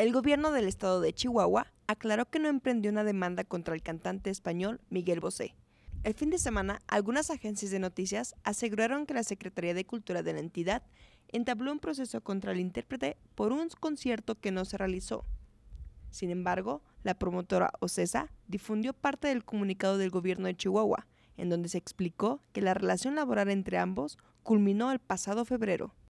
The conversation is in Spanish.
El gobierno del estado de Chihuahua aclaró que no emprendió una demanda contra el cantante español Miguel Bosé. El fin de semana, algunas agencias de noticias aseguraron que la Secretaría de Cultura de la entidad entabló un proceso contra el intérprete por un concierto que no se realizó. Sin embargo, la promotora Ocesa difundió parte del comunicado del gobierno de Chihuahua, en donde se explicó que la relación laboral entre ambos culminó el pasado febrero.